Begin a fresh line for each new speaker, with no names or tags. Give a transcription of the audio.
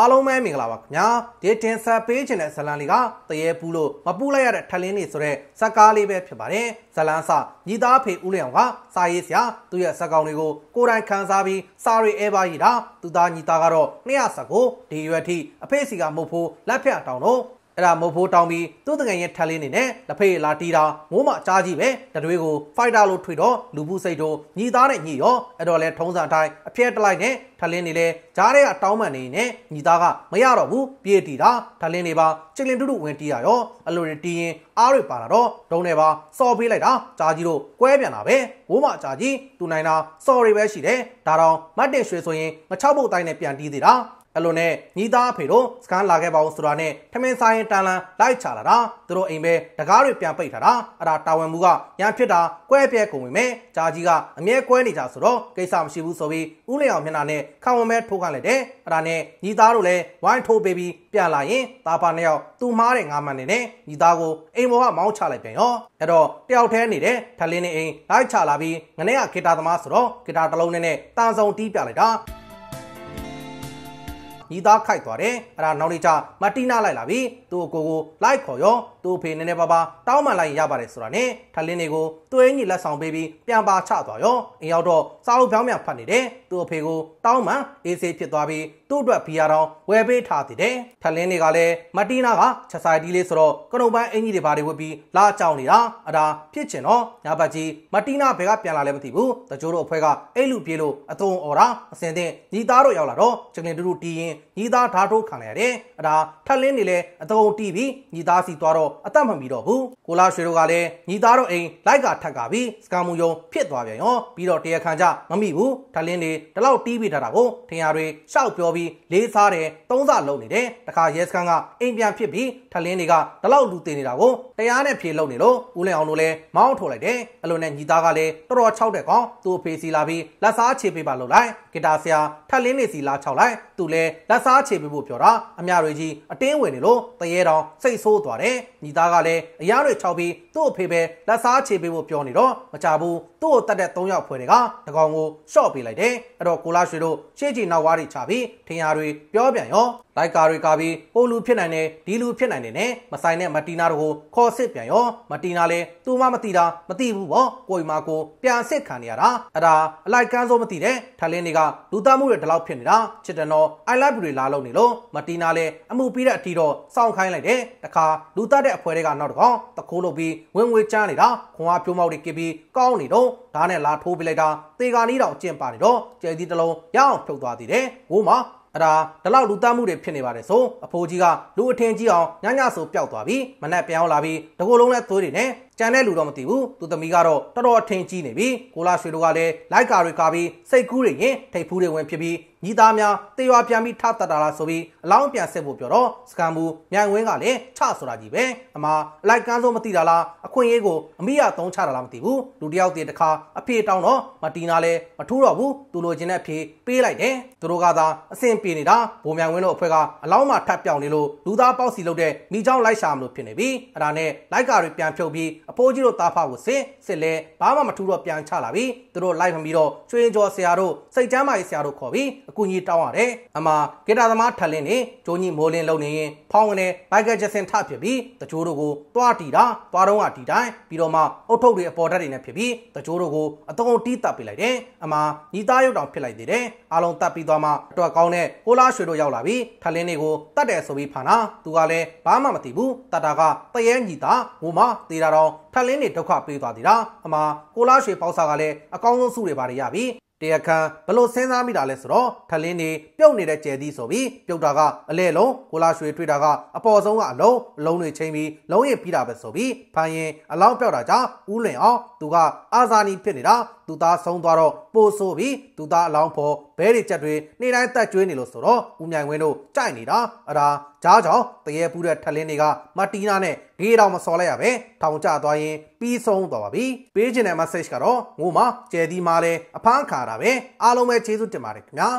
အားလုံးပဲမင်္ဂလာပါခင်ဗျာဒီတင်ဆက်ပေးခြင်းတဲ့ဇလန်လေးကတရေပူးလို့မပူလိုက်ရတဲ့ထက်လင်းနေဆိုတဲ့ဇက်ကားလေးပဲဖြစ်ပါတယ်ဇလန်စညီသားဖေဦးလျောင်ကစာရေးဆရာသူ့ရဲ့ဇက်ကောင်တွေကို ကိုယ်တိုင်ခန်းစားပြီးစာရီအဲပါရည်တာသူသားညီသားကတော့219ဒီရွယ်ထိအဖေစီကမဟုတ်ဖို့လက်ဖြတ်တောင်းတော့အဲ့ဒါမုတ်ဖိုးတောင်းပြီးသူ့တငယ်ရဲ့ထက်လေးနေနဲ့လက်ဖေးလာတီးတာမိုးမအချားကြီးပဲတတွေးကို ဖိုက်တာလို့ထွေတော့လူဘူးစိတ်တို့ညီသားနဲ့ညီရောအဲ့တော့လဲထုံးစံအတိုင်းအပြဲတလိုက်နဲ့ထက်လင်းနေလဲဂျားတွေကတောင်းပန်နေနဲ့ညီသားကမရတော့ဘူးပြေးတီတာထက်လင်းနေပါချစ်လင်တူတူဝင်တီးရရောအလိုတွေတီးရင်အားတွေပါလာတော့ဒုံးတွေပါစော်ပေးလိုက်တာဂျားကြီးတို့ကွဲပြန်တာပဲမိုးမအချားကြီးသူနိုင်တာစော်တွေပဲရှိတယ်ဒါတော့မတ်တင်ရွှေဆိုရင်ငချောက်ပုတ်တိုင်းနဲ့ပြန်တီးသေးတာအဲ့လိုနဲ့ညီသားအဖေတို့စကန်လာခဲ့ပါဦးဆိုတာနဲ့ထမင်းဆိုင်တန်လန်လိုက်ချလာတာသူတို့အိမ်ပဲတကားတွေပြန်ပိတ်ထားတာအဲ့ဒါတာဝန်မှုကညာဖြစ်တာကွဲပြဲကုန်ပေမဲ့ဂျာကြီးကအမြဲကွဲနေကြဆိုတော့ကိစ္စမရှိဘူးဆိုပြီးဦးလျောင်မျက်နှာနဲ့ခံဝန်မဲ့ထိုးကလိုက်တယ်အဲ့ဒါနဲ့ညီသားတို့လည်းဝိုင်းထိုးပေးပြီးပြန်လာရင်တာဖာနှစ်ယောက်သူမှားတဲ့ငါးမှန်နေနဲ့ညီသားကိုအိမ်ပေါ်ကမောင်းချလိုက်ပြန်ရောအဲ့တော့တယောက်တည်းနေတဲ့ထလင်းနေအိမ်လိုက်ချလာပြီးငနဲ့ကဂီတာသမားဆိုတော့ဂီတာတစ်လုံးနဲ့တန်ဆောင်တီးပြလိုက်တာညီသားခိုက်သွားတယ်အဲ့ဒါနောက်နေ့ကျမတီနာလိုက်လာပြီသူ့အကိုကိုလိုက်ခေါ်ရောသူ့အဖေနည်းနည်းပါးပါးတောင်းပန်လိုက်ရပါတယ်ဆိုတာနဲ့ထလင်းတွေကိုသွေးညီလက်ဆောင်ပေးပြီးပြန်ပါချသွားရောအင်းရောက်တော့စာအုပ်ပြောင်းပြန်ဖတ်နေတယ်သူ့အဖေကိုတောင်းပန်အေးဆေးဖြစ်သွားပြီးသူ့အတွက်ဘီယာတောင်ဝယ်ပေးထားသေးတယ်ထလင်းတွေကလည်းမတီနာကချက်ဆိုင်တီးလေးဆိုတော့ကနုံပိုင်းအင်ကြီးတွေဘာတွေဝတ်ပြီးလာကြောင်နေတာအဲ့ဒါဖြစ်ချင်တော့ညဘက်ကြီးမတီနာဘယ်ကပြန်လာလဲမသိဘူးတကြိုးတို့အဖွဲကအဲ့လူပြေးလို့အသွုံအော်တာအစင်တဲ့ညီသားတို့ရောက်လာတော့ချက်ကလင်တူတူတီးရင်ညီသားဓာတ်ထုတ်ခံရတဲ့အဲဒါထက်လင်းနေလဲအတုံတီးပြီးညီသားစီသွားတော့အသက်မမီတော့ဘူးကိုလာရွှေတို့ကလည်းညီသားတို့အိမ်လိုက်ကထက်ကပြီးစကမူယုံဖြစ်သွားပြန်ရောပြီးတော့တရားခံကြမမိဘူးထက်လင်းနေတလောက်တီးပြီးထားတာကိုထင်ရတွေရှောက်ပြောပြီးလေးစားတယ်သုံးစလုံးနေတယ်တခါရဲစကန်ကအိမ်ပြန်ဖြစ်ပြီးထက်လင်းတွေကတလောက်လူတင်နေတာကိုတရားနဲ့ဖြေလုံးနေလို့ဦးလင်အောင်တို့လည်းမောင်းထုတ်လိုက်တယ်အလိုနဲ့ညီသားကလည်းတော်တော်ခြောက်တဲ့ကောင်သူ့အဖေစီလာပြီးလက်စားချေပေးပါလို့လိုက်ဂီတာဆရာထက်လင်းနေစီလာခြောက်လိုက်သူလည်းလက်စားချေပေးဖို့ပြောတာအမတွေကြီးအတင်းဝင်နေလို့တရေတော်စိတ်ဆိုးသွားတယ်ညီသားကလည်းအရာတွေခြောက်ပြီးသူ့အဖေပဲလက်စားချေပေးဖို့ပြောနေတော့မကြဘူးသူ့ကိုတတ်တဲ့၃ယောက်ဖွဲ့တွေကတကောင်ကိုရှော့ပေးလိုက်တယ်အဲ့တော့ကိုလာရွှေတို့ရှေ့ချီနောက်ဝါးတွေချပြီးထင်ရတွေပြောပြန်ရောလိုက်ကာတွေကာပြီးပိုလူဖြစ်နိုင်တယ်ဒီလူဖြစ်နိုင်တယ်နဲ့မဆိုင်တဲ့မတီနာတို့ကိုခေါ်စစ်ပြန်ရောမတီနာလည်းသူမှမတီတာမတီဘူးပေါ့ကိုယ်မကိုပြန်စစ်ခံနေရတာအဲ့ဒါအလိုက်ကန်းစိုးမတီတဲ့ထလင်းတွေကလူသားမှုတွေတလောက်ဖြစ်နေတာချစ်တနော်အိုင်လိုက်ဘူးတွေလာလုံးနေလို့မတီနာလည်းအမှုပြီးတဲ့အတီတော့စောင့်ခိုင်းလိုက်တယ်တခါလူသားတဲ့အဖွဲတွေကနောက်တကောင်တခိုးလုပ်ပြီးဝင်ငွေချမ်းနေတာခွန်အားပြိုးမောက်တွေကပြီးကောင်းနေတော့ဒါနဲ့လာထိုးပြလိုက်တာတေကာနီးတောင်အကျင့်ပါနေတော့ကျဲသီးတလုံးရအောင်ဖြုတ်သွားသေးတယ်ဝိုးမှာအဲ့ဒါဒီလောက်လူတတ်မှုတွေဖြစ်နေပါတယ်ဆိုအဖိုးကြီးကလူအထင်ကြီးအောင်ညညဆိုပျောက်သွားပြီးမနဲ့ပြောင်းလာပြီးတကူလုံးလဲသွေးတွေနဲ့ကြံတဲ့လူတော့မသိဘူးသူသမီးကတော့တော်တော်အထင်ကြီးနေပြီကိုလာရွှေတို့ကလည်းလိုက်ကာတွေကာပြီးစိတ်ကူးတွေရင်ထိတ်ဖူးတွေဝင်ဖြစ်ပြီးညီသားများတေရွာပြန်ပြီးထတတာလားဆိုပြီးအလောင်းပြန်ဆက်ဖို့ပြောတော့စကန်မူမြန်ဝင်းကလည်းချဆိုတာကြီးပဲအမအလိုက်ကန်းဆုံးမသိတာလားအခွင့်အရေးကိုအမိရသုံးချတာလားမသိဘူးလူတယောက်တည်းတစ်ခါအဖေတောင်းတော့မတီနာလည်းမထိုးတော့ဘူးသူလိုချင်တဲ့အဖေပေးလိုက်တယ်သူတို့ကသာအဆင်ပြေနေတာဗိုလ်မြန်ဝင်းတို့အဖွဲ့ကအလောင်းမှာထပ်ပြောင်းနေလို့လူသားပေါက်စီလုပ်တဲ့မိเจ้าလိုက်ရှာမလို့ဖြစ်နေပြီအဲ့ဒါနဲ့လိုက်ကာတွေပြန်ဖြုတ်ပြီးအဖိုးကြီးတို့သားဖကိုဆင်းစစ်လဲဘာမှမထူတော့ပြန်ချလာပြီသူတို့လိုက်မှပြီးတော့ချွေးကြော်ဆရာတို့စိတ်ချမ်းမာရေးဆရာတို့ခေါ်ပြီးအကူကြီးတောင်းရတယ်အမဂီတာသမားထက်လင်းနေဂျိုးကြီးမိုးလင်းလုံနေရင်ဖောင်းကနေဘိုက်ကဂျက်ဆင်ထဖြစ်ပြီးတကြိုးတို့ကိုတွားတီတာတွားတော့ကတီတိုင်းပြီးတော့မှအုတ်ထုတ်တွေအပေါ်ဓာတ်တွေနဲ့ဖြစ်ပြီးတကြိုးတို့ကိုအတုံးတီးတပ်ပေးလိုက်တယ်အမညီသားရုပ်တောင်ဖြစ်လိုက်သေးတယ်အားလုံးတပ်ပြီးသွားမှအတွက်ကောင်းတဲ့ကိုလာရွှေတို့ရောက်လာပြီးထက်လင်းတွေကိုတတ်တယ်ဆိုပြီးဖာနာသူကလည်းဘာမှမသိဘူးတတာကတရဲညီသားငိုမသေးတာတော့ထက်လင်းတွေဒုက္ခပေးသွားသေးတာအမှားကိုလာရွှေပေါက်စာကလည်းအကောင်းဆုံးစုတွေပါတယ်ရပြီတရားခံဘလို့စဉ်းစားမိတာလဲဆိုတော့ထလင်းနေပြုတ်နေတဲ့ကျဲသည်ဆိုပြီးပြုတ်တာကအလဲလုံးကိုလာရွှေတွေ့တာကအပေါ်ဆုံးကအလုံးအလုံးတွေချိန်ပြီးလုံးရပြီးတာပဲဆိုပြီးဖန်ရင်အလောင်းပြောက်တာကြောင့်ဥလင်အောင်သူကအာဇာနီဖြစ်နေတာသူသားဆုံးသွားတော့ပိုဆိုပြီးသူသားအလောင်းဖော်ဘဲတွေချက်တွေနေတိုင်းတက်ကြွေးနေလို့ဆိုတော့ဦးမြိုင်ဝင်းတို့ကြိုက်နေတာအဒါကြားကြောင့်တရေပူးတဲ့ထလင်းတွေကမတီးနာနဲ့ဂေးတော်မစော်လိုက်ရပဲထောင်ကျသွားရင်ပြီးဆုံးသွားပါပြီ ပေးချင်တဲ့ message ကတော့ငိုမကျဲဒီမာလဲအဖမ်းခါတာပဲအားလုံးပဲကျေးဇူးတင်ပါတယ်ခင်ဗျာ